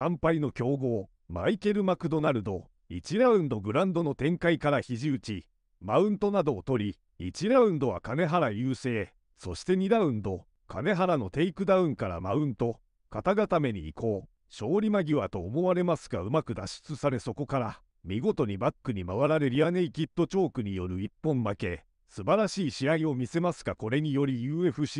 安敗の強豪、マイケル・マクドナルド、1ラウンドグランドの展開から肘打ち、マウントなどを取り、1ラウンドは金原優勢、そして2ラウンド、金原のテイクダウンからマウント、肩固めに移行、勝利間際と思われますがうまく脱出されそこから、見事にバックに回られリアネイキッドチョークによる一本負け、素晴らしい試合を見せますがこれにより UFC